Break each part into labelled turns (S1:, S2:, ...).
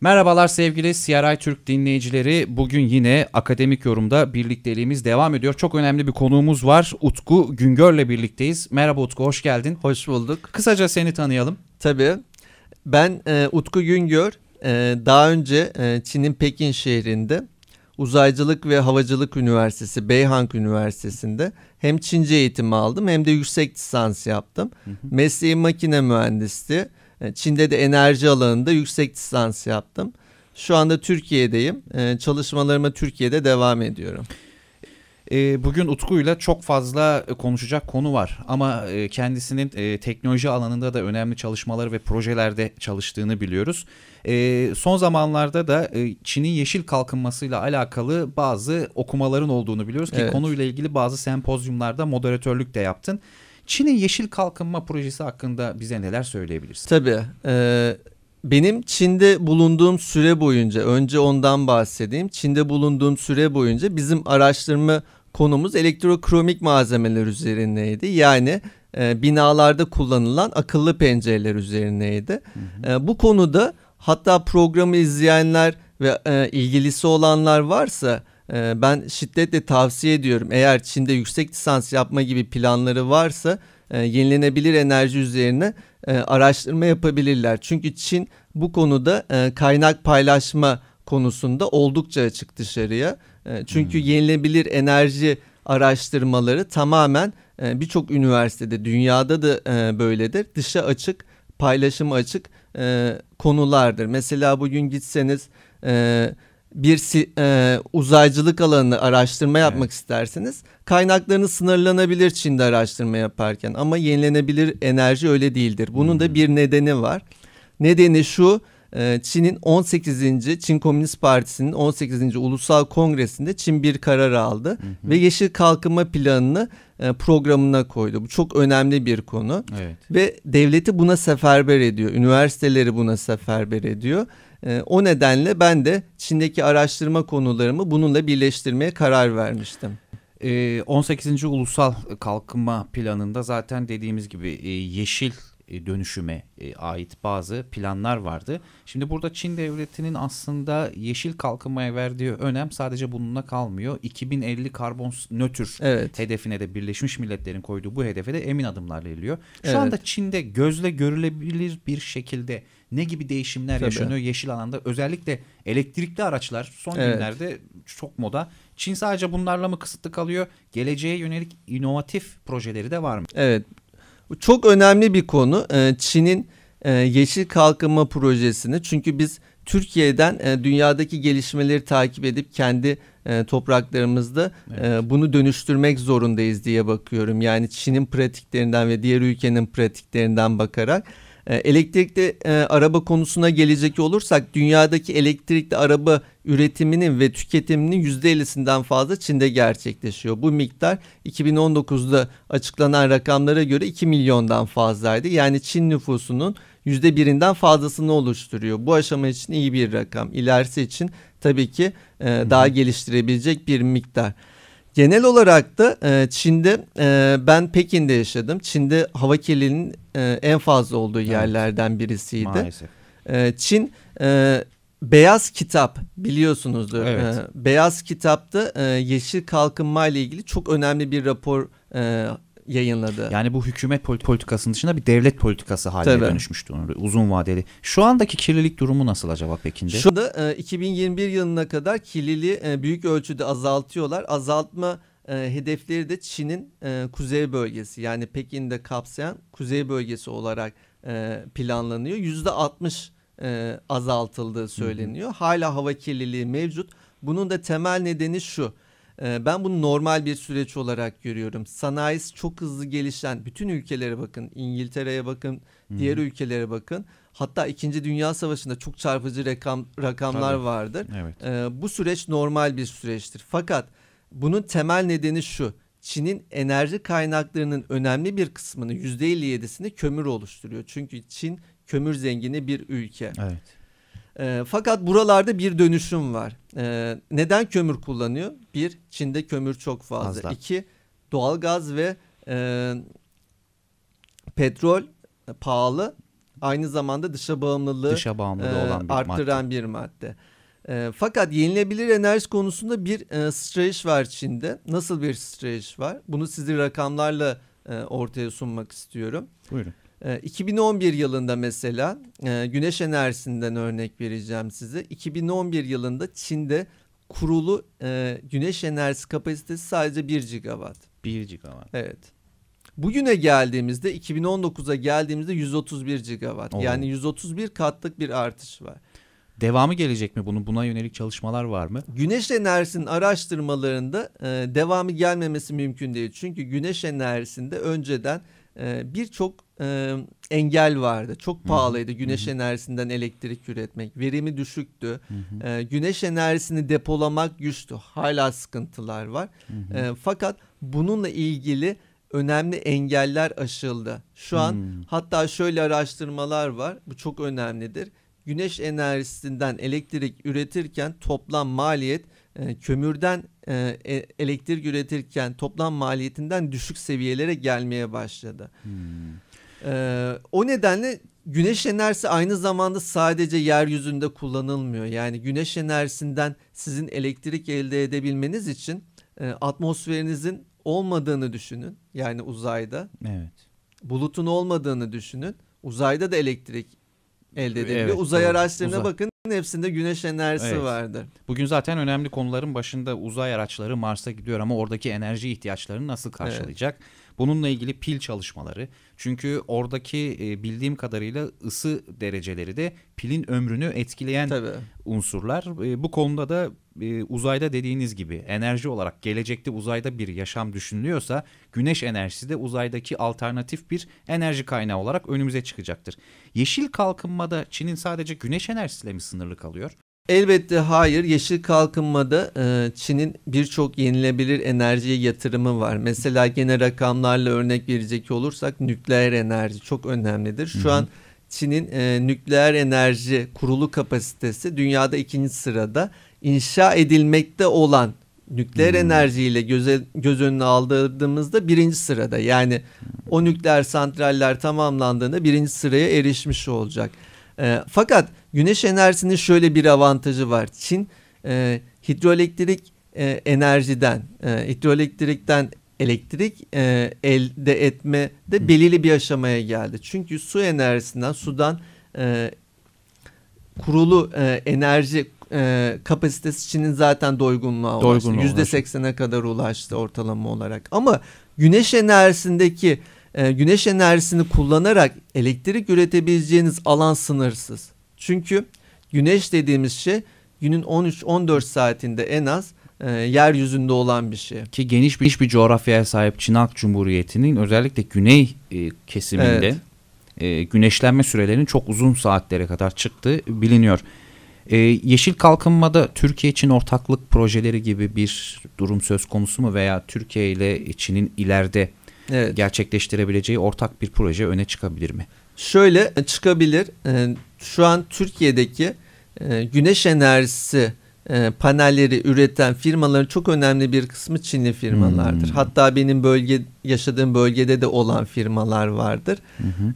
S1: Merhabalar sevgili CRI Türk dinleyicileri. Bugün yine akademik yorumda birlikteliğimiz devam ediyor. Çok önemli bir konuğumuz var. Utku Güngör'le birlikteyiz. Merhaba Utku, hoş geldin. Hoş bulduk. Kısaca seni tanıyalım. Tabii. Ben e, Utku Güngör. E, daha önce e,
S2: Çin'in Pekin şehrinde Uzaycılık ve Havacılık Üniversitesi, Beyhank Üniversitesi'nde hem Çince eğitimi aldım hem de yüksek lisans yaptım. Hı hı. Mesleğim makine mühendisliği e, Çin'de de enerji alanında yüksek lisans yaptım. Şu anda
S1: Türkiye'deyim. E, çalışmalarıma Türkiye'de devam ediyorum. E, bugün Utku'yla çok fazla konuşacak konu var ama kendisinin teknoloji alanında da önemli çalışmaları ve projelerde çalıştığını biliyoruz. Son zamanlarda da Çin'in yeşil kalkınmasıyla alakalı bazı okumaların olduğunu biliyoruz ki evet. konuyla ilgili bazı sempozyumlarda moderatörlük de yaptın. Çin'in yeşil kalkınma projesi hakkında bize neler söyleyebilirsin? Tabii. E, benim Çin'de bulunduğum süre boyunca
S2: önce ondan bahsedeyim. Çin'de bulunduğum süre boyunca bizim araştırma konumuz elektrokromik malzemeler üzerindeydi. Yani e, binalarda kullanılan akıllı pencereler üzerineydi. Hı hı. E, bu konuda hatta programı izleyenler ve e, ilgilisi olanlar varsa ee, ben şiddetle tavsiye ediyorum. Eğer Çin'de yüksek lisans yapma gibi planları varsa e, yenilenebilir enerji üzerine e, araştırma yapabilirler. Çünkü Çin bu konuda e, kaynak paylaşma konusunda oldukça açık dışarıya. Çünkü hmm. yenilenebilir enerji araştırmaları tamamen birçok üniversitede dünyada da böyledir. Dışa açık, paylaşıma açık konulardır. Mesela bugün gitseniz bir e, uzaycılık alanını araştırma yapmak evet. isterseniz kaynaklarınız sınırlanabilir Çin'de araştırma yaparken ama yenilenebilir enerji öyle değildir. Bunun hmm. da bir nedeni var. Nedeni şu e, Çin'in 18. Çin Komünist Partisi'nin 18. Ulusal Kongresi'nde Çin bir karar aldı hmm. ve Yeşil Kalkınma Planı'nı e, programına koydu. Bu çok önemli bir konu evet. ve devleti buna seferber ediyor. Üniversiteleri buna seferber ediyor ee, o nedenle ben de
S1: Çin'deki araştırma konularımı bununla birleştirmeye karar vermiştim. 18. Ee, ulusal Kalkınma Planı'nda zaten dediğimiz gibi e, yeşil e, dönüşüme e, ait bazı planlar vardı. Şimdi burada Çin devletinin aslında yeşil kalkınmaya verdiği önem sadece bununla kalmıyor. 2050 karbon nötr evet. hedefine de Birleşmiş Milletler'in koyduğu bu hedefe de emin adımlarla geliyor. Şu evet. anda Çin'de gözle görülebilir bir şekilde ne gibi değişimler Tabii. yaşanıyor yeşil alanda özellikle elektrikli araçlar son evet. günlerde çok moda. Çin sadece bunlarla mı kısıtlı kalıyor? Geleceğe yönelik inovatif projeleri de var mı?
S2: Evet çok önemli bir konu ee, Çin'in e, yeşil kalkınma projesini. Çünkü biz Türkiye'den e, dünyadaki gelişmeleri takip edip kendi e, topraklarımızda evet. bunu dönüştürmek zorundayız diye bakıyorum. Yani Çin'in pratiklerinden ve diğer ülkenin pratiklerinden bakarak e, elektrikli e, araba konusuna gelecek olursak dünyadaki elektrikli araba üretiminin ve tüketiminin %50'sinden fazla Çin'de gerçekleşiyor. Bu miktar 2019'da açıklanan rakamlara göre 2 milyondan fazlaydı. Yani Çin nüfusunun %1'inden fazlasını oluşturuyor. Bu aşama için iyi bir rakam. İlerisi için tabii ki e, daha geliştirebilecek bir miktar. Genel olarak da e, Çin'de e, ben Pekin'de yaşadım. Çin'de hava kirliliğinin e, en fazla olduğu evet. yerlerden birisiydi. Maalesef. E, Çin e, Beyaz Kitap biliyorsunuzdur. E, evet. E, Beyaz Kitap'ta e, yeşil kalkınma ile ilgili çok önemli
S1: bir rapor e, yayınladı. Yani bu hükümet politikasının dışında bir devlet politikası haline Tabii. dönüşmüştü uzun vadeli. Şu andaki kirlilik durumu nasıl acaba Pekin'de? Şu anda 2021
S2: e, yılına kadar kirliliği e, büyük ölçüde azaltıyorlar. Azaltma e, hedefleri de Çin'in kuzey bölgesi yani Pekin'de kapsayan kuzey bölgesi olarak planlanıyor. Yüzde 60 azaltıldığı söyleniyor. Hala hava kirliliği mevcut. Bunun da temel nedeni şu. Ee, ben bunu normal bir süreç olarak görüyorum. Sanayisi çok hızlı gelişen bütün ülkelere bakın. İngiltere'ye bakın, Hı-hı. diğer ülkelere bakın. Hatta 2. Dünya Savaşı'nda çok çarpıcı rakam rakamlar Tabii. vardır. Evet. Ee, bu süreç normal bir süreçtir. Fakat bunun temel nedeni şu. Çin'in enerji kaynaklarının önemli bir kısmını %57'sini kömür oluşturuyor. Çünkü Çin kömür zengini bir ülke. Evet. E, fakat buralarda bir dönüşüm var. E, neden kömür kullanıyor? Bir, Çin'de kömür çok fazla. Azlar. İki, doğalgaz ve e, petrol e, pahalı. Aynı zamanda dışa bağımlılığı dışa bağımlılığı e, olan bir arttıran madde. bir madde. E, fakat yenilebilir enerji konusunda bir e, strateji var Çin'de. Nasıl bir streç var? Bunu sizi rakamlarla e, ortaya sunmak istiyorum. Buyurun. 2011 ee, yılında mesela e, güneş enerjisinden örnek vereceğim size. 2011 yılında Çin'de kurulu e, güneş enerjisi kapasitesi sadece 1 gigawatt.
S1: 1 gigawatt.
S2: Evet. Bugüne geldiğimizde 2019'a geldiğimizde 131 gigawatt. Oo. Yani 131 katlık bir artış var.
S1: Devamı gelecek mi bunun? Buna yönelik çalışmalar var mı?
S2: Güneş enerjisinin araştırmalarında e, devamı gelmemesi mümkün değil. Çünkü güneş enerjisinde önceden birçok e, engel vardı. Çok pahalıydı güneş Hı-hı. enerjisinden elektrik üretmek. Verimi düşüktü. E, güneş enerjisini depolamak güçtü. Hala sıkıntılar var. E, fakat bununla ilgili önemli engeller aşıldı. Şu an Hı-hı. hatta şöyle araştırmalar var. Bu çok önemlidir. Güneş enerjisinden elektrik üretirken toplam maliyet kömürden e, elektrik üretirken toplam maliyetinden düşük seviyelere gelmeye başladı. Hmm. Ee, o nedenle güneş enerjisi aynı zamanda sadece yeryüzünde kullanılmıyor. Yani güneş enerjisinden sizin elektrik elde edebilmeniz için e, atmosferinizin olmadığını düşünün. Yani uzayda. Evet. Bulutun olmadığını düşünün.
S1: Uzayda da elektrik elde edebiliyor. Evet, Uzay doğru. araçlarına Uzay.
S2: bakın hepsinde güneş enerjisi evet. vardır.
S1: Bugün zaten önemli konuların başında uzay araçları Mars'a gidiyor ama oradaki enerji ihtiyaçlarını nasıl karşılayacak? Evet Bununla ilgili pil çalışmaları. Çünkü oradaki e, bildiğim kadarıyla ısı dereceleri de pilin ömrünü etkileyen Tabii. unsurlar. E, bu konuda da e, uzayda dediğiniz gibi enerji olarak gelecekte uzayda bir yaşam düşünülüyorsa güneş enerjisi de uzaydaki alternatif bir enerji kaynağı olarak önümüze çıkacaktır. Yeşil kalkınmada Çin'in sadece güneş enerjisiyle mi sınırlı kalıyor? Elbette
S2: hayır. Yeşil kalkınmada e, Çin'in birçok yenilebilir enerjiye yatırımı var. Mesela gene rakamlarla örnek verecek olursak nükleer enerji çok önemlidir. Şu Hı-hı. an Çin'in e, nükleer enerji kurulu kapasitesi dünyada ikinci sırada. İnşa edilmekte olan nükleer hmm. enerjiyle göze, göz önüne aldığımızda birinci sırada. Yani o nükleer santraller tamamlandığında birinci sıraya erişmiş olacak. E, fakat güneş enerjisinin şöyle bir avantajı var. Çin e, hidroelektrik e, enerjiden, e, hidroelektrikten elektrik e, elde etme de belirli bir aşamaya geldi. Çünkü su enerjisinden, sudan e, kurulu e, enerji e, kapasitesi Çin'in zaten doygunluğa ulaştı. Yüzde kadar ulaştı ortalama olarak. Ama güneş enerjisindeki e, güneş enerjisini kullanarak elektrik üretebileceğiniz alan sınırsız. Çünkü güneş dediğimiz şey günün 13-14 saatinde en az e, yeryüzünde olan bir şey.
S1: Ki geniş bir, geniş bir coğrafyaya sahip Çin Halk Cumhuriyeti'nin özellikle güney e, kesiminde evet. e, güneşlenme sürelerinin çok uzun saatlere kadar çıktığı biliniyor. E, yeşil kalkınmada Türkiye için ortaklık projeleri gibi bir durum söz konusu mu veya Türkiye ile Çin'in ileride evet. gerçekleştirebileceği ortak bir proje öne çıkabilir mi? Şöyle
S2: e, çıkabilir. E, şu an Türkiye'deki e, güneş enerjisi panelleri üreten firmaların çok önemli bir kısmı Çinli firmalardır. Hmm. Hatta benim bölge yaşadığım bölgede de olan firmalar vardır. Hmm.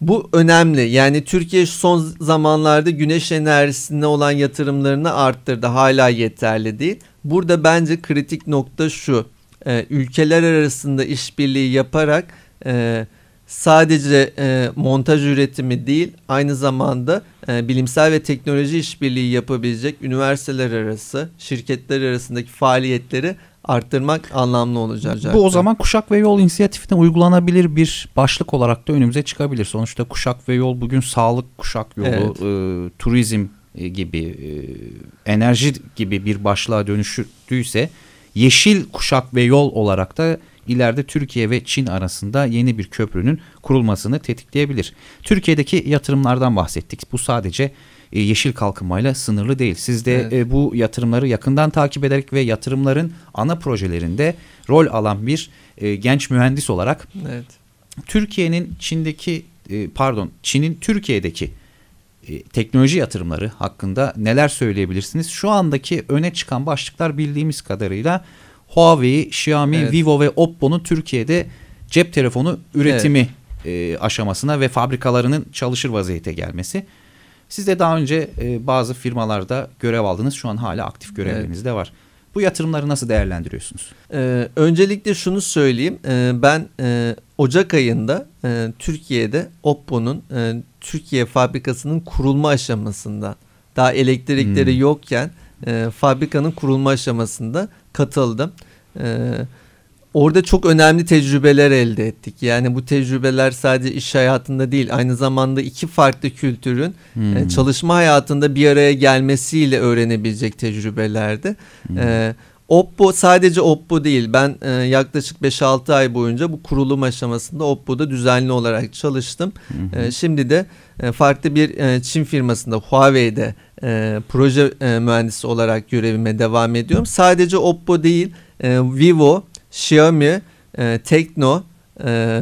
S2: bu önemli. Yani Türkiye son zamanlarda güneş enerjisine olan yatırımlarını arttırdı. Hala yeterli değil. Burada bence kritik nokta şu e, ülkeler arasında işbirliği yaparak e, sadece e, montaj üretimi değil aynı zamanda e, bilimsel ve teknoloji işbirliği yapabilecek üniversiteler arası şirketler arasındaki faaliyetleri arttırmak anlamlı
S1: olacak. Bu o zaman kuşak ve yol inisiyatifine uygulanabilir bir başlık olarak da önümüze çıkabilir. Sonuçta kuşak ve yol bugün sağlık kuşak yolu, evet. e, turizm e, gibi, e, enerji gibi bir başlığa dönüştüyse yeşil kuşak ve yol olarak da ileride Türkiye ve Çin arasında yeni bir köprünün kurulmasını tetikleyebilir. Türkiye'deki yatırımlardan bahsettik. Bu sadece e, yeşil kalkınmayla sınırlı değil. Siz de evet. E, bu yatırımları yakından takip ederek ve yatırımların ana projelerinde rol alan bir e, genç mühendis olarak evet. Türkiye'nin Çin'deki pardon Çin'in Türkiye'deki e, teknoloji yatırımları hakkında neler söyleyebilirsiniz? Şu andaki öne çıkan başlıklar bildiğimiz kadarıyla Huawei, Xiaomi, evet. Vivo ve Oppo'nun Türkiye'de cep telefonu üretimi evet. e, aşamasına ve fabrikalarının çalışır vaziyete gelmesi. Siz de daha önce e, bazı firmalarda görev aldınız. Şu an hala aktif görevleriniz evet. de var. Bu yatırımları nasıl değerlendiriyorsunuz?
S2: Ee, öncelikle şunu söyleyeyim. Ee, ben e, Ocak ayında e, Türkiye'de Oppo'nun e, Türkiye fabrikasının kurulma aşamasında daha elektrikleri hmm. yokken e, fabrikanın kurulma aşamasında katıldım. E, orada çok önemli tecrübeler elde ettik. Yani bu tecrübeler sadece iş hayatında değil aynı zamanda iki farklı kültürün e, hmm. e, çalışma hayatında bir araya gelmesiyle öğrenebilecek tecrübelerdi. Hmm. E, Oppo sadece Oppo değil. Ben e, yaklaşık 5-6 ay boyunca bu kurulum aşamasında Oppo'da düzenli olarak çalıştım. Hı hı. E, şimdi de e, farklı bir e, Çin firmasında Huawei'de e, proje e, mühendisi olarak görevime devam ediyorum. Sadece Oppo değil, e, Vivo, Xiaomi, e, Tekno, e,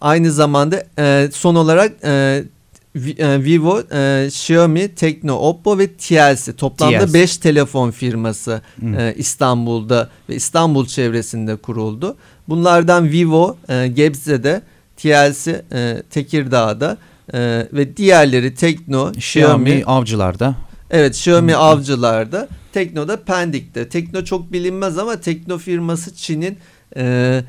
S2: aynı zamanda e, son olarak e, e, Vivo, e, Xiaomi, Tekno, Oppo ve TLC toplamda 5 telefon firması e, İstanbul'da ve İstanbul çevresinde kuruldu. Bunlardan Vivo e, Gebze'de, TLC e, Tekirdağ'da e, ve diğerleri Tekno, Xiaomi, Xiaomi Avcılar'da. Evet Xiaomi hmm. Avcılar'da, Tekno da Pendik'te. Tekno çok bilinmez ama Tekno firması Çin'in... E,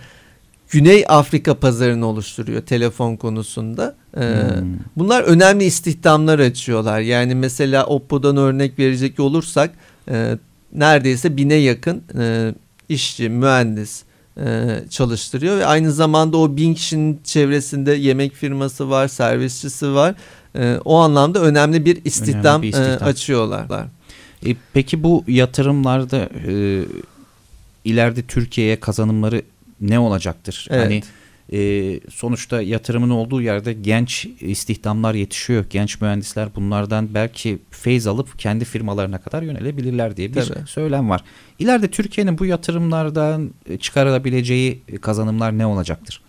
S2: Güney Afrika pazarını oluşturuyor telefon konusunda. Ee, hmm. Bunlar önemli istihdamlar açıyorlar. Yani mesela Oppo'dan örnek verecek olursak e, neredeyse bine yakın e, işçi, mühendis e, çalıştırıyor. Ve aynı zamanda o bin kişinin çevresinde yemek firması var,
S1: servisçisi var. E, o anlamda önemli bir istihdam, önemli bir e, istihdam. E, açıyorlar. E, peki bu yatırımlarda... E, ileride Türkiye'ye kazanımları ne olacaktır? Hani, evet. Hani e, sonuçta yatırımın olduğu yerde genç istihdamlar yetişiyor. Genç mühendisler bunlardan belki feyz alıp kendi firmalarına kadar yönelebilirler diye bir Tabii. söylem var. İleride Türkiye'nin bu yatırımlardan e, çıkarılabileceği e, kazanımlar ne olacaktır?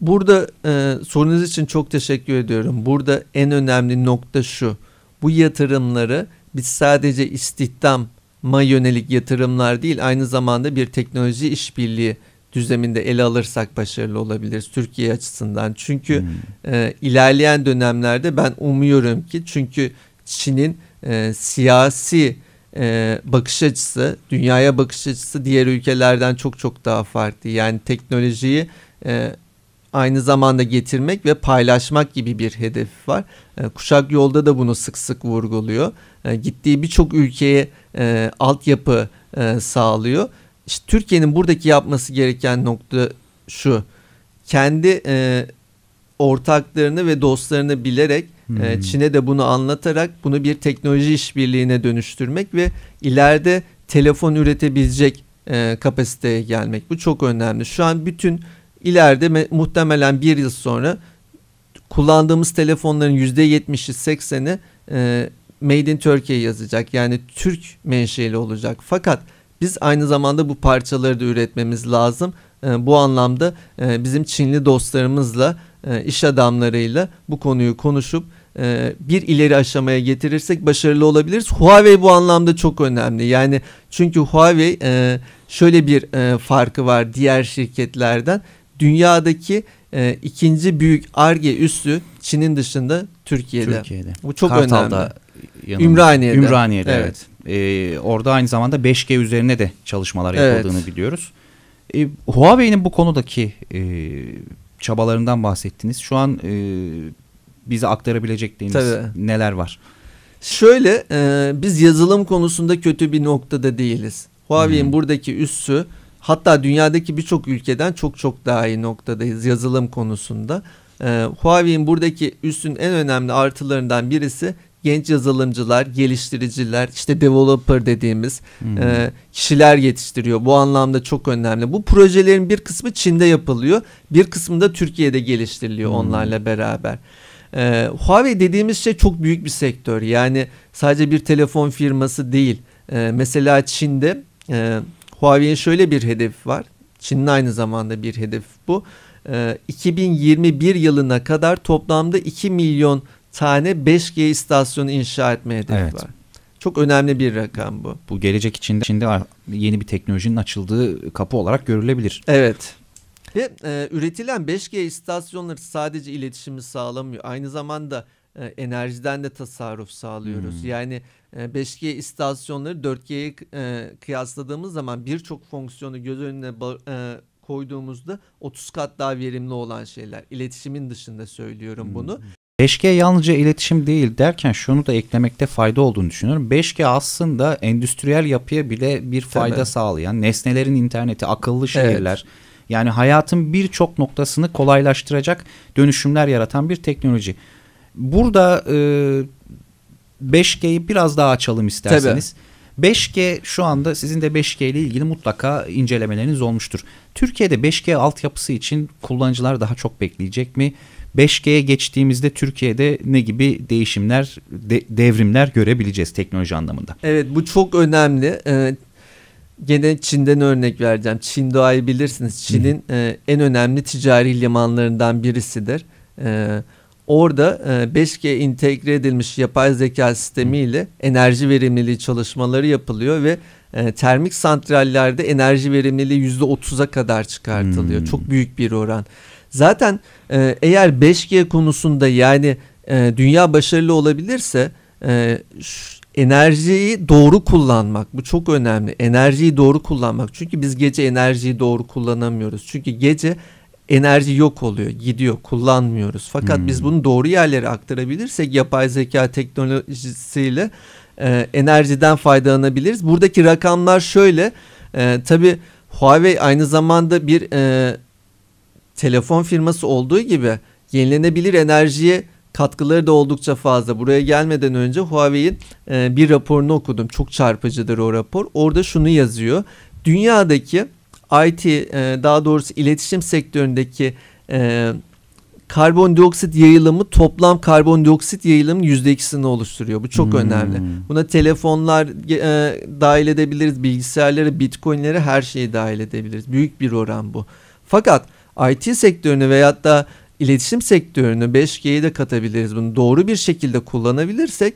S1: Burada e, sorunuz için çok teşekkür
S2: ediyorum. Burada en önemli nokta şu. Bu yatırımları biz sadece istihdama yönelik yatırımlar değil aynı zamanda bir teknoloji işbirliği düzleminde ele alırsak başarılı olabiliriz Türkiye açısından. Çünkü hmm. e, ilerleyen dönemlerde ben umuyorum ki çünkü Çin'in e, siyasi e, bakış açısı, dünyaya bakış açısı diğer ülkelerden çok çok daha farklı. Yani teknolojiyi e, aynı zamanda getirmek ve paylaşmak gibi bir hedef var. E, Kuşak Yolda da bunu sık sık vurguluyor. E, gittiği birçok ülkeye e, altyapı e, sağlıyor işte Türkiye'nin buradaki yapması gereken nokta şu. Kendi e, ortaklarını ve dostlarını bilerek e, hmm. e, Çin'e de bunu anlatarak bunu bir teknoloji işbirliğine dönüştürmek ve ileride telefon üretebilecek e, kapasiteye gelmek. Bu çok önemli. Şu an bütün ileride muhtemelen bir yıl sonra kullandığımız telefonların %70'i 80'i e, Made in Turkey yazacak. Yani Türk menşeli olacak. Fakat biz aynı zamanda bu parçaları da üretmemiz lazım. Ee, bu anlamda e, bizim Çinli dostlarımızla, e, iş adamlarıyla bu konuyu konuşup e, bir ileri aşamaya getirirsek başarılı olabiliriz. Huawei bu anlamda çok önemli. Yani çünkü Huawei şöyle bir farkı var diğer şirketlerden. Dünyadaki ikinci büyük ARGE üssü Çin'in dışında Türkiye'de. Türkiye'de. Bu çok Kartal'da önemli. Yanında. Ümraniye'de. Ümraniye'de evet. evet.
S1: E, orada aynı zamanda 5G üzerine de çalışmalar yapıldığını evet. biliyoruz. E, Huawei'nin bu konudaki e, çabalarından bahsettiniz. Şu an e, bize aktarabilecekleriniz Tabii. neler var? Şöyle e, biz yazılım
S2: konusunda kötü bir noktada değiliz. Huawei'nin hmm. buradaki üssü hatta dünyadaki birçok ülkeden çok çok daha iyi noktadayız yazılım konusunda. E, Huawei'in buradaki üstün en önemli artılarından birisi genç yazılımcılar, geliştiriciler, işte developer dediğimiz hmm. e, kişiler yetiştiriyor. Bu anlamda çok önemli. Bu projelerin bir kısmı Çin'de yapılıyor, bir kısmı da Türkiye'de geliştiriliyor hmm. onlarla beraber. E, Huawei dediğimiz şey çok büyük bir sektör. Yani sadece bir telefon firması değil. E, mesela Çin'de e, Huawei'nin şöyle bir hedefi var. Çin'in aynı zamanda bir hedef bu. 2021 e, yılına kadar toplamda 2 milyon tane 5G istasyonu inşa etme hedefi evet. var. Çok önemli bir
S1: rakam bu. Bu gelecek içinde, içinde yeni bir teknolojinin açıldığı kapı olarak görülebilir. Evet.
S2: Ve e, üretilen 5G istasyonları sadece iletişimi sağlamıyor. Aynı zamanda e, enerjiden de tasarruf sağlıyoruz. Hmm. Yani e, 5G istasyonları 4G'ye e, kıyasladığımız zaman birçok fonksiyonu göz önüne e, koyduğumuzda 30 kat daha verimli olan şeyler. İletişimin dışında söylüyorum bunu. Hmm.
S1: 5G yalnızca iletişim değil derken şunu da eklemekte fayda olduğunu düşünüyorum. 5G aslında endüstriyel yapıya bile bir fayda Tabii. sağlayan nesnelerin interneti, akıllı şehirler evet. yani hayatın birçok noktasını kolaylaştıracak dönüşümler yaratan bir teknoloji. Burada e, 5G'yi biraz daha açalım isterseniz. Tabii. 5G şu anda sizin de 5G ile ilgili mutlaka incelemeleriniz olmuştur. Türkiye'de 5G altyapısı için kullanıcılar daha çok bekleyecek mi? 5G'ye geçtiğimizde Türkiye'de ne gibi değişimler, de, devrimler görebileceğiz teknoloji anlamında? Evet bu
S2: çok önemli. Ee, gene Çin'den örnek vereceğim. Çin doğayı bilirsiniz. Çin'in e, en önemli ticari limanlarından birisidir. E, orada e, 5G entegre edilmiş yapay zeka sistemiyle enerji verimliliği çalışmaları yapılıyor ve e, termik santrallerde enerji verimliliği %30'a kadar çıkartılıyor. Hmm. Çok büyük bir oran. Zaten e, eğer 5G konusunda yani e, dünya başarılı olabilirse e, enerjiyi doğru kullanmak bu çok önemli. Enerjiyi doğru kullanmak. Çünkü biz gece enerjiyi doğru kullanamıyoruz. Çünkü gece enerji yok oluyor, gidiyor, kullanmıyoruz. Fakat hmm. biz bunu doğru yerlere aktarabilirsek yapay zeka teknolojisiyle enerjiden faydalanabiliriz. Buradaki rakamlar şöyle. Tabi Huawei aynı zamanda bir telefon firması olduğu gibi yenilenebilir enerjiye katkıları da oldukça fazla. Buraya gelmeden önce Huawei'in e, bir raporunu okudum. Çok çarpıcıdır o rapor. Orada şunu yazıyor. Dünyadaki IT e, daha doğrusu iletişim sektöründeki e, karbondioksit yayılımı toplam karbondioksit yayılımı yüzde ikisini oluşturuyor. Bu çok hmm. önemli. Buna telefonlar e, dahil edebiliriz, bilgisayarları, bitcoinleri her şeyi dahil edebiliriz. Büyük bir oran bu. Fakat IT sektörünü veyahut da iletişim sektörünü 5G'ye de katabiliriz bunu doğru bir şekilde kullanabilirsek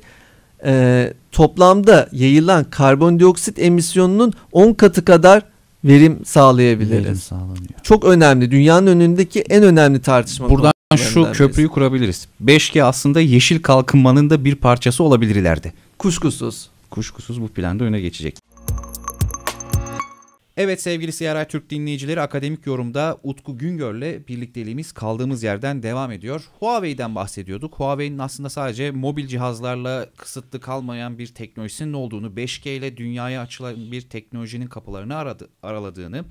S2: e, toplamda yayılan karbondioksit emisyonunun 10 katı kadar verim sağlayabiliriz. Verim
S1: Çok önemli. Dünyanın önündeki en önemli tartışma. Buradan şu köprüyü kurabiliriz. 5G aslında yeşil kalkınmanın da bir parçası olabilirlerdi. Kuşkusuz. Kuşkusuz bu planda öne geçecek. Evet sevgili CRI Türk dinleyicileri akademik yorumda Utku Güngör'le birlikteliğimiz kaldığımız yerden devam ediyor. Huawei'den bahsediyorduk. Huawei'nin aslında sadece mobil cihazlarla kısıtlı kalmayan bir teknolojisinin olduğunu, 5G ile dünyaya açılan bir teknolojinin kapılarını aradı, araladığını,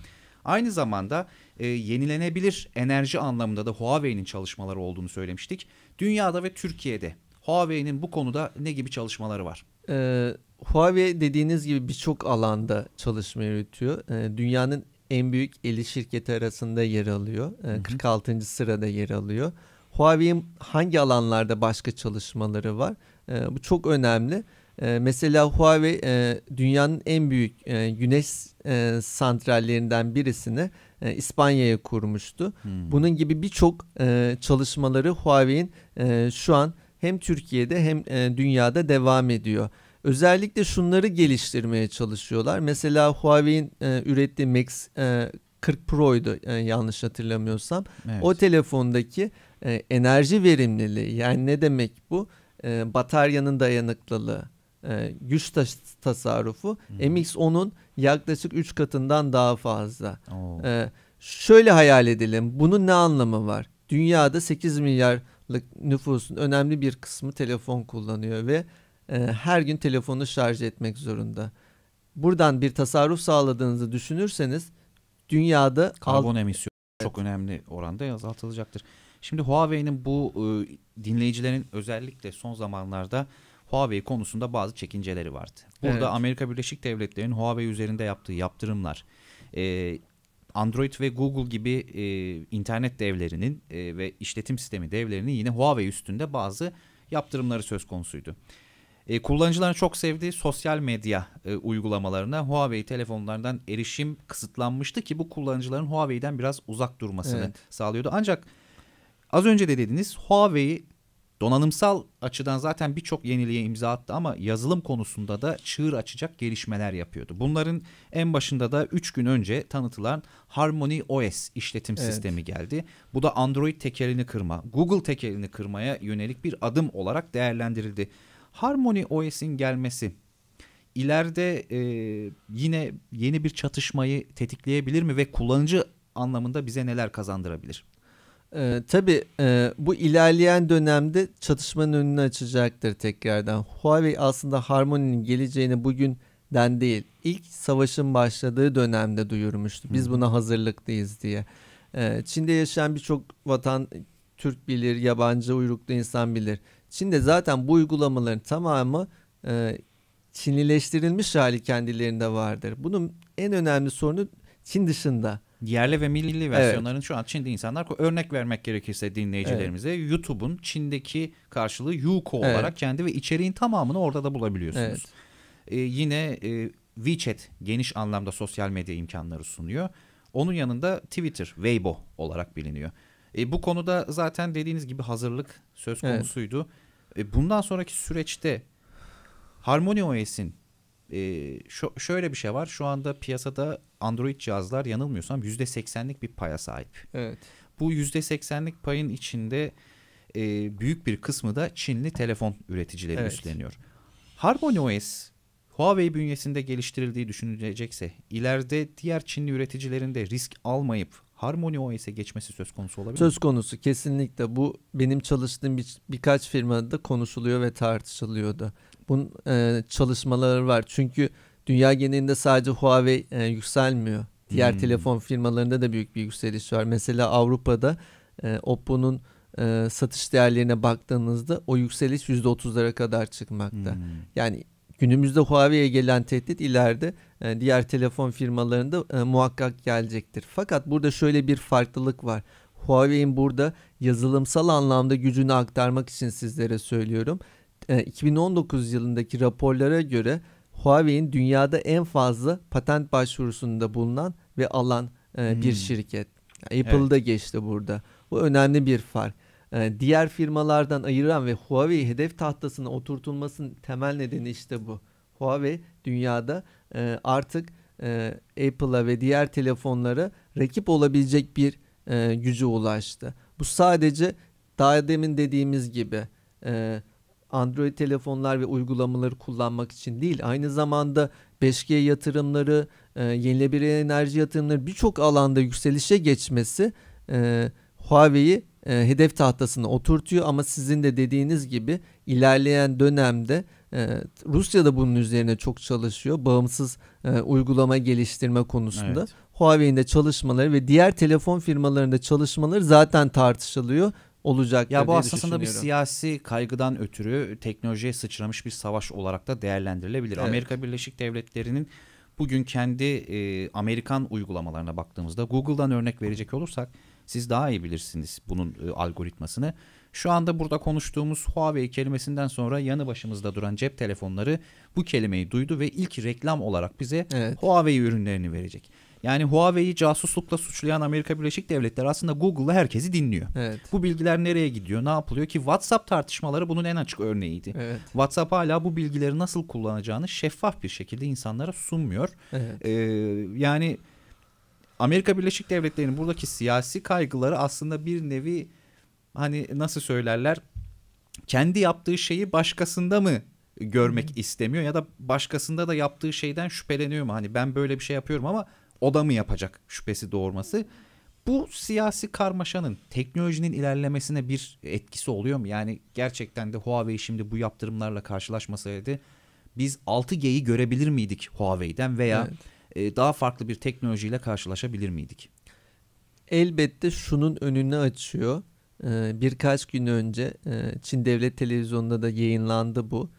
S1: aynı zamanda e, yenilenebilir enerji anlamında da Huawei'nin çalışmaları olduğunu söylemiştik. Dünyada ve Türkiye'de Huawei'nin bu konuda ne gibi çalışmaları var?
S2: Ee, Huawei dediğiniz gibi birçok alanda çalışma yürütüyor. E, dünyanın en büyük 50 şirketi arasında yer alıyor. E, hı hı. 46. sırada yer alıyor. Huawei'in hangi alanlarda başka çalışmaları var? E, bu çok önemli. E, mesela Huawei e, dünyanın en büyük e, güneş e, santrallerinden birisini e, İspanya'ya kurmuştu. Hmm. Bunun gibi birçok e, çalışmaları Huawei'in e, şu an hem Türkiye'de hem e, dünyada devam ediyor. Özellikle şunları geliştirmeye çalışıyorlar. Mesela Huawei'in e, ürettiği Max e, 40 Pro'ydu e, yanlış hatırlamıyorsam. Evet. O telefondaki e, enerji verimliliği yani ne demek bu? E, bataryanın dayanıklılığı, e, güç tas- tasarrufu hmm. MX10'un yaklaşık 3 katından daha fazla. E, şöyle hayal edelim. Bunun ne anlamı var? Dünyada 8 milyarlık nüfusun önemli bir kısmı telefon kullanıyor ve e, her gün telefonu şarj etmek zorunda.
S1: Buradan bir tasarruf sağladığınızı düşünürseniz dünyada karbon alt... emisyonu çok önemli oranda azaltılacaktır. Şimdi Huawei'nin bu e, dinleyicilerin özellikle son zamanlarda Huawei konusunda bazı çekinceleri vardı. Burada evet. Amerika Birleşik Devletleri'nin Huawei üzerinde yaptığı yaptırımlar, e, Android ve Google gibi internet devlerinin ve işletim sistemi devlerinin yine Huawei üstünde bazı yaptırımları söz konusuydu. E, kullanıcıların çok sevdiği sosyal medya e, uygulamalarına Huawei telefonlarından erişim kısıtlanmıştı ki bu kullanıcıların Huawei'den biraz uzak durmasını evet. sağlıyordu. Ancak az önce de dediniz Huawei donanımsal açıdan zaten birçok yeniliğe imza attı ama yazılım konusunda da çığır açacak gelişmeler yapıyordu. Bunların en başında da 3 gün önce tanıtılan Harmony OS işletim evet. sistemi geldi. Bu da Android tekerini kırma, Google tekerini kırmaya yönelik bir adım olarak değerlendirildi. Harmony OS'in gelmesi ileride e, yine yeni bir çatışmayı tetikleyebilir mi ve kullanıcı anlamında bize neler kazandırabilir? Ee, tabii e, bu ilerleyen dönemde
S2: çatışmanın önünü açacaktır tekrardan. Huawei aslında Harmony'nin geleceğini bugünden değil ilk savaşın başladığı dönemde duyurmuştu. Biz buna hazırlıklıyız diye. Ee, Çin'de yaşayan birçok vatan Türk bilir, yabancı uyruklu insan bilir. Çin'de zaten bu uygulamaların tamamı e, Çinlileştirilmiş
S1: hali kendilerinde vardır. Bunun
S2: en önemli sorunu Çin dışında.
S1: Yerli ve milli versiyonların evet. şu an Çin'de insanlar örnek vermek gerekirse dinleyicilerimize evet. YouTube'un Çin'deki karşılığı Youku evet. olarak kendi ve içeriğin tamamını orada da bulabiliyorsunuz. Evet. Ee, yine e, WeChat geniş anlamda sosyal medya imkanları sunuyor. Onun yanında Twitter, Weibo olarak biliniyor. E, bu konuda zaten dediğiniz gibi hazırlık söz konusuydu. Evet e, bundan sonraki süreçte Harmony OS'in e, şöyle bir şey var. Şu anda piyasada Android cihazlar yanılmıyorsam %80'lik bir paya sahip. Evet. Bu %80'lik payın içinde e, büyük bir kısmı da Çinli telefon üreticileri evet. üstleniyor. Harmony OS Huawei bünyesinde geliştirildiği düşünülecekse ileride diğer Çinli üreticilerin de risk almayıp Harmony OS'e geçmesi söz konusu olabilir Söz
S2: konusu kesinlikle bu benim çalıştığım bir, birkaç firmada da konuşuluyor ve tartışılıyordu. Bunun e, çalışmaları var çünkü dünya genelinde sadece Huawei e, yükselmiyor. Diğer hmm. telefon firmalarında da büyük bir yükseliş var. Mesela Avrupa'da e, Oppo'nun e, satış değerlerine baktığınızda o yükseliş %30'lara kadar çıkmakta. Hmm. Yani günümüzde Huawei'ye gelen tehdit ileride e, diğer telefon firmalarında e, muhakkak gelecektir. Fakat burada şöyle bir farklılık var. Huawei'in burada yazılımsal anlamda gücünü aktarmak için sizlere söylüyorum. 2019 e, yılındaki raporlara göre Huawei'in dünyada en fazla patent başvurusunda bulunan ve alan bir hmm. şirket. Apple'da evet. geçti burada. Bu önemli bir fark. Diğer firmalardan ayıran ve Huawei hedef tahtasına oturtulmasının temel nedeni işte bu. Huawei dünyada e, artık e, Apple'a ve diğer telefonlara rakip olabilecek bir e, güce ulaştı. Bu sadece daha demin dediğimiz gibi e, Android telefonlar ve uygulamaları kullanmak için değil aynı zamanda 5G yatırımları, e, yenilebilir enerji yatırımları birçok alanda yükselişe geçmesi e, Huawei'yi e, hedef tahtasına oturtuyor ama sizin de dediğiniz gibi ilerleyen dönemde ee, Rusya da bunun üzerine çok çalışıyor. Bağımsız e, uygulama geliştirme konusunda. Evet. Huawei'in de çalışmaları ve diğer telefon firmalarında çalışmaları zaten tartışılıyor olacak. Ya bu aslında bir
S1: siyasi kaygıdan ötürü teknolojiye sıçramış bir savaş olarak da değerlendirilebilir. Evet. Amerika Birleşik Devletleri'nin bugün kendi e, Amerikan uygulamalarına baktığımızda Google'dan örnek verecek olursak siz daha iyi bilirsiniz bunun e, algoritmasını. Şu anda burada konuştuğumuz Huawei kelimesinden sonra yanı başımızda duran cep telefonları bu kelimeyi duydu ve ilk reklam olarak bize evet. Huawei ürünlerini verecek. Yani Huawei'yi casuslukla suçlayan Amerika Birleşik Devletleri aslında Google'la herkesi dinliyor. Evet. Bu bilgiler nereye gidiyor, ne yapılıyor ki WhatsApp tartışmaları bunun en açık örneğiydi. Evet. WhatsApp hala bu bilgileri nasıl kullanacağını şeffaf bir şekilde insanlara sunmuyor. Evet. Ee, yani Amerika Birleşik Devletleri'nin buradaki siyasi kaygıları aslında bir nevi hani nasıl söylerler kendi yaptığı şeyi başkasında mı görmek istemiyor ya da başkasında da yaptığı şeyden şüpheleniyor mu? Hani ben böyle bir şey yapıyorum ama o da mı yapacak şüphesi doğurması? Bu siyasi karmaşanın teknolojinin ilerlemesine bir etkisi oluyor mu? Yani gerçekten de Huawei şimdi bu yaptırımlarla karşılaşmasaydı biz 6G'yi görebilir miydik Huawei'den veya evet. E, daha farklı bir teknolojiyle karşılaşabilir miydik?
S2: Elbette şunun önünü açıyor. Ee, birkaç gün önce e, Çin Devlet Televizyonu'nda da yayınlandı bu.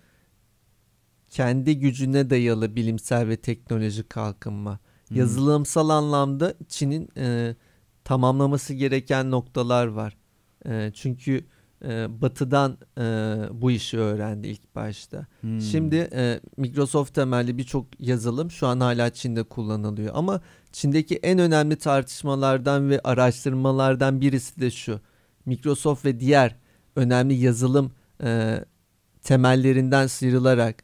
S2: Kendi gücüne dayalı bilimsel ve teknolojik kalkınma. Hmm. Yazılımsal anlamda Çin'in e, tamamlaması gereken noktalar var. E, çünkü e, Batı'dan e, bu işi öğrendi ilk başta. Hmm. Şimdi e, Microsoft temelli birçok yazılım şu an hala Çin'de kullanılıyor. Ama Çin'deki en önemli tartışmalardan ve araştırmalardan birisi de şu Microsoft ve diğer önemli yazılım e, temellerinden sıyrılarak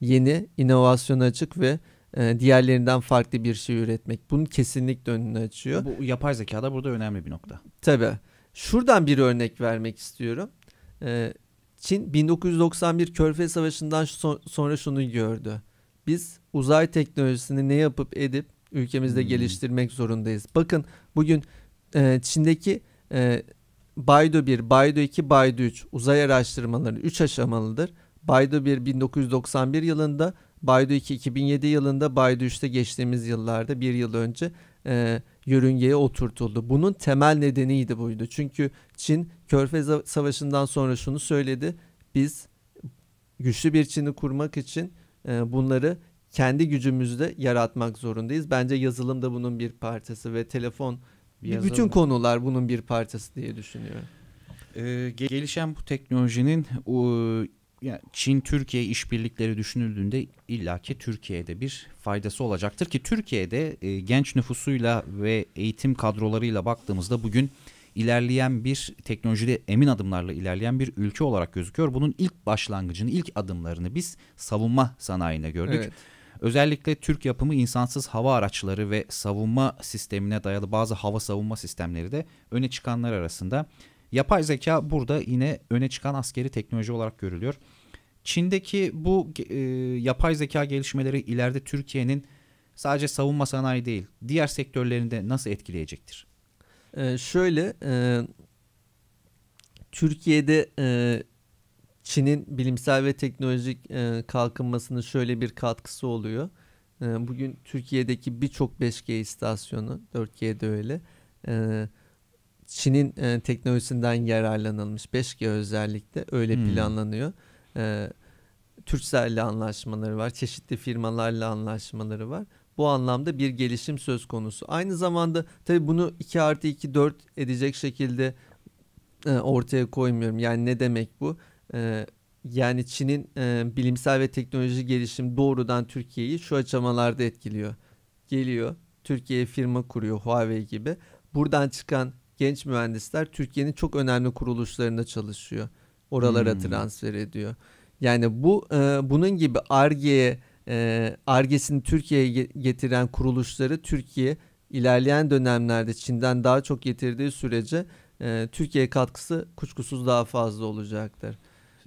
S2: yeni, inovasyona açık ve e, diğerlerinden farklı bir şey üretmek. Bunun kesinlikle önünü açıyor. Bu yapay zeka da burada önemli bir nokta. Tabii. Şuradan bir örnek vermek istiyorum. E, Çin 1991 Körfez Savaşı'ndan son, sonra şunu gördü. Biz uzay teknolojisini ne yapıp edip ülkemizde hmm. geliştirmek zorundayız. Bakın bugün e, Çin'deki e, Baydo 1, Baydo 2, Baydo 3 uzay araştırmaları 3 aşamalıdır. Baydo 1 1991 yılında, Baydo 2 2007 yılında, Baydo 3'te geçtiğimiz yıllarda bir yıl önce e, yörüngeye oturtuldu. Bunun temel nedeniydi buydu. Çünkü Çin Körfez Savaşı'ndan sonra şunu söyledi. Biz güçlü bir Çin'i kurmak için e, bunları kendi gücümüzde yaratmak zorundayız. Bence yazılım da bunun bir parçası ve telefon bir Bütün
S1: konular bunun bir parçası diye düşünüyorum. Ee, gelişen bu teknolojinin o, yani Çin-Türkiye işbirlikleri düşünüldüğünde illaki Türkiye'de bir faydası olacaktır ki Türkiye'de e, genç nüfusuyla ve eğitim kadrolarıyla baktığımızda bugün ilerleyen bir teknolojide emin adımlarla ilerleyen bir ülke olarak gözüküyor. Bunun ilk başlangıcını, ilk adımlarını biz savunma sanayine gördük. Evet. Özellikle Türk yapımı insansız hava araçları ve savunma sistemine dayalı bazı hava savunma sistemleri de öne çıkanlar arasında. Yapay zeka burada yine öne çıkan askeri teknoloji olarak görülüyor. Çin'deki bu e, yapay zeka gelişmeleri ileride Türkiye'nin sadece savunma sanayi değil diğer sektörlerinde nasıl etkileyecektir? Ee, şöyle e, Türkiye'de e,
S2: Çin'in bilimsel ve teknolojik e, kalkınmasının şöyle bir katkısı oluyor. E, bugün Türkiye'deki birçok 5G istasyonu, 4G de öyle, e, Çin'in e, teknolojisinden yararlanılmış 5G özellikle öyle hmm. planlanıyor. E, Türkcell'le anlaşmaları var, çeşitli firmalarla anlaşmaları var. Bu anlamda bir gelişim söz konusu. Aynı zamanda tabii bunu 2 artı 2 4 edecek şekilde e, ortaya koymuyorum. Yani ne demek bu? yani Çin'in bilimsel ve teknoloji gelişim doğrudan Türkiye'yi şu açamalarda etkiliyor. Geliyor Türkiye'ye firma kuruyor Huawei gibi. Buradan çıkan genç mühendisler Türkiye'nin çok önemli kuruluşlarında çalışıyor. Oralara hmm. transfer ediyor. Yani bu e, bunun gibi Arge'ye Arge'sini Türkiye'ye getiren kuruluşları Türkiye ilerleyen dönemlerde Çin'den daha çok getirdiği sürece e, Türkiye katkısı kuşkusuz daha fazla olacaktır.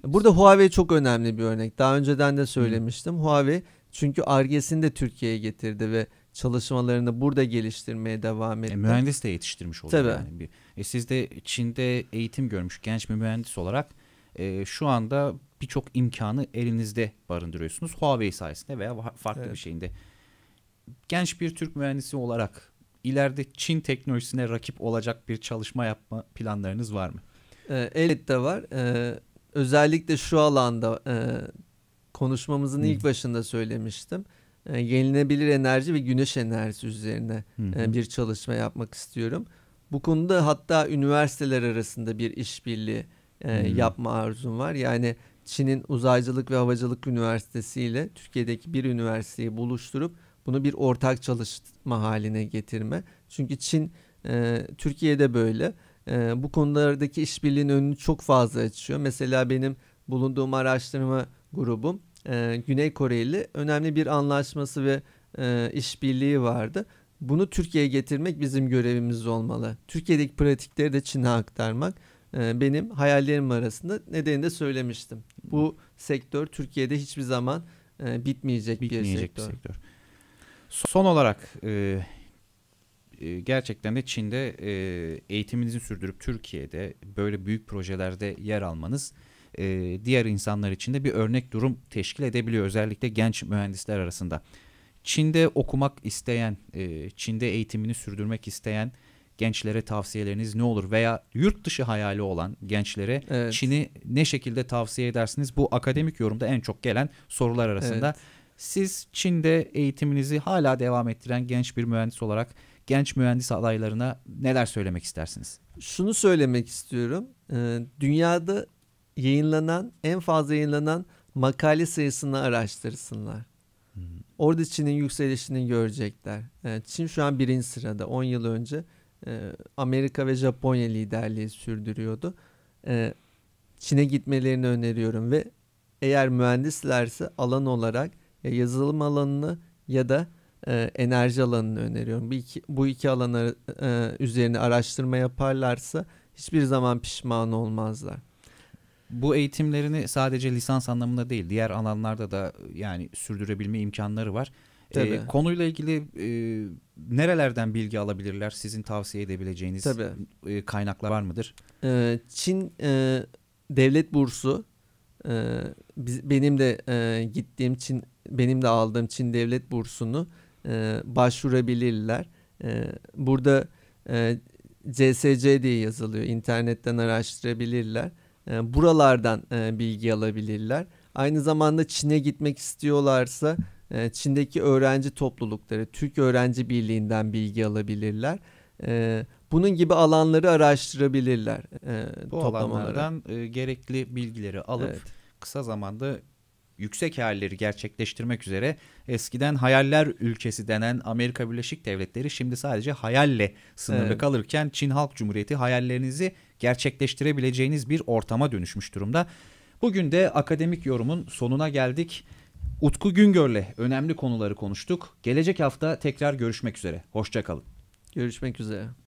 S2: Burada Huawei çok önemli bir örnek. Daha önceden de söylemiştim. Hı. Huawei çünkü Arges'ini
S1: de Türkiye'ye getirdi ve çalışmalarını burada geliştirmeye devam e, etti. E, mühendis de yetiştirmiş oldu. Tabii. Yani. E, siz de Çin'de eğitim görmüş genç bir mühendis olarak e, şu anda birçok imkanı elinizde barındırıyorsunuz. Huawei sayesinde veya farklı evet. bir şeyinde. Genç bir Türk mühendisi olarak ileride Çin teknolojisine rakip olacak bir çalışma yapma planlarınız var mı? E, elbette var. E,
S2: özellikle şu alanda e, konuşmamızın Hı. ilk başında söylemiştim. E, yenilenebilir enerji ve güneş enerjisi üzerine E, bir çalışma yapmak istiyorum. Bu konuda hatta üniversiteler arasında bir işbirliği e, yapma arzum var. Yani Çin'in Uzaycılık ve Havacılık Üniversitesi ile Türkiye'deki bir üniversiteyi buluşturup bunu bir ortak çalışma haline getirme. Çünkü Çin e, Türkiye'de böyle e, bu konulardaki işbirliğinin önünü çok fazla açıyor. Mesela benim bulunduğum araştırma grubum e, Güney Koreli önemli bir anlaşması ve e, işbirliği vardı. Bunu Türkiye'ye getirmek bizim görevimiz olmalı. Türkiye'deki pratikleri de Çin'e aktarmak e, benim hayallerim arasında nedenini de söylemiştim. Bu sektör Türkiye'de hiçbir zaman e, bitmeyecek, bitmeyecek bir sektör. Bir sektör.
S1: Son olarak e, ee, gerçekten de Çin'de e, eğitiminizi sürdürüp Türkiye'de böyle büyük projelerde yer almanız e, diğer insanlar için de bir örnek durum teşkil edebiliyor. Özellikle genç mühendisler arasında. Çin'de okumak isteyen, e, Çin'de eğitimini sürdürmek isteyen gençlere tavsiyeleriniz ne olur? Veya yurt dışı hayali olan gençlere evet. Çin'i ne şekilde tavsiye edersiniz? Bu akademik yorumda en çok gelen sorular arasında. Evet. Siz Çin'de eğitiminizi hala devam ettiren genç bir mühendis olarak genç mühendis adaylarına neler söylemek istersiniz? Şunu söylemek istiyorum. Ee, dünyada yayınlanan
S2: en fazla yayınlanan makale sayısını araştırsınlar. Hmm. Orada Çin'in yükselişini görecekler. Ee, Çin şu an birinci sırada. 10 yıl önce e, Amerika ve Japonya liderliği sürdürüyordu. Ee, Çin'e gitmelerini öneriyorum ve eğer mühendislerse alan olarak ya yazılım alanını ya da e, enerji alanını öneriyorum. Bu iki, bu iki alanı e, üzerine
S1: araştırma yaparlarsa hiçbir zaman pişman olmazlar. Bu eğitimlerini sadece lisans anlamında değil diğer alanlarda da yani sürdürebilme imkanları var. E, Tabii. E, konuyla ilgili e, nerelerden bilgi alabilirler? Sizin tavsiye edebileceğiniz E, kaynaklar var mıdır? E, Çin e, devlet bursu
S2: e, biz, benim de e, gittiğim Çin benim de aldığım Çin devlet bursunu e, başvurabilirler. E, burada e, CSC diye yazılıyor. İnternetten araştırabilirler. E, buralardan e, bilgi alabilirler. Aynı zamanda Çin'e gitmek istiyorlarsa e, Çin'deki öğrenci toplulukları, Türk Öğrenci Birliği'nden bilgi alabilirler. E, bunun gibi alanları araştırabilirler. E, Bu alanlardan
S1: e, gerekli bilgileri alıp evet. kısa zamanda yüksek hayalleri gerçekleştirmek üzere eskiden hayaller ülkesi denen Amerika Birleşik Devletleri şimdi sadece hayalle sınırlı evet. kalırken Çin Halk Cumhuriyeti hayallerinizi gerçekleştirebileceğiniz bir ortama dönüşmüş durumda. Bugün de akademik yorumun sonuna geldik. Utku Güngör'le önemli konuları konuştuk. Gelecek hafta tekrar görüşmek üzere. Hoşçakalın. Görüşmek üzere.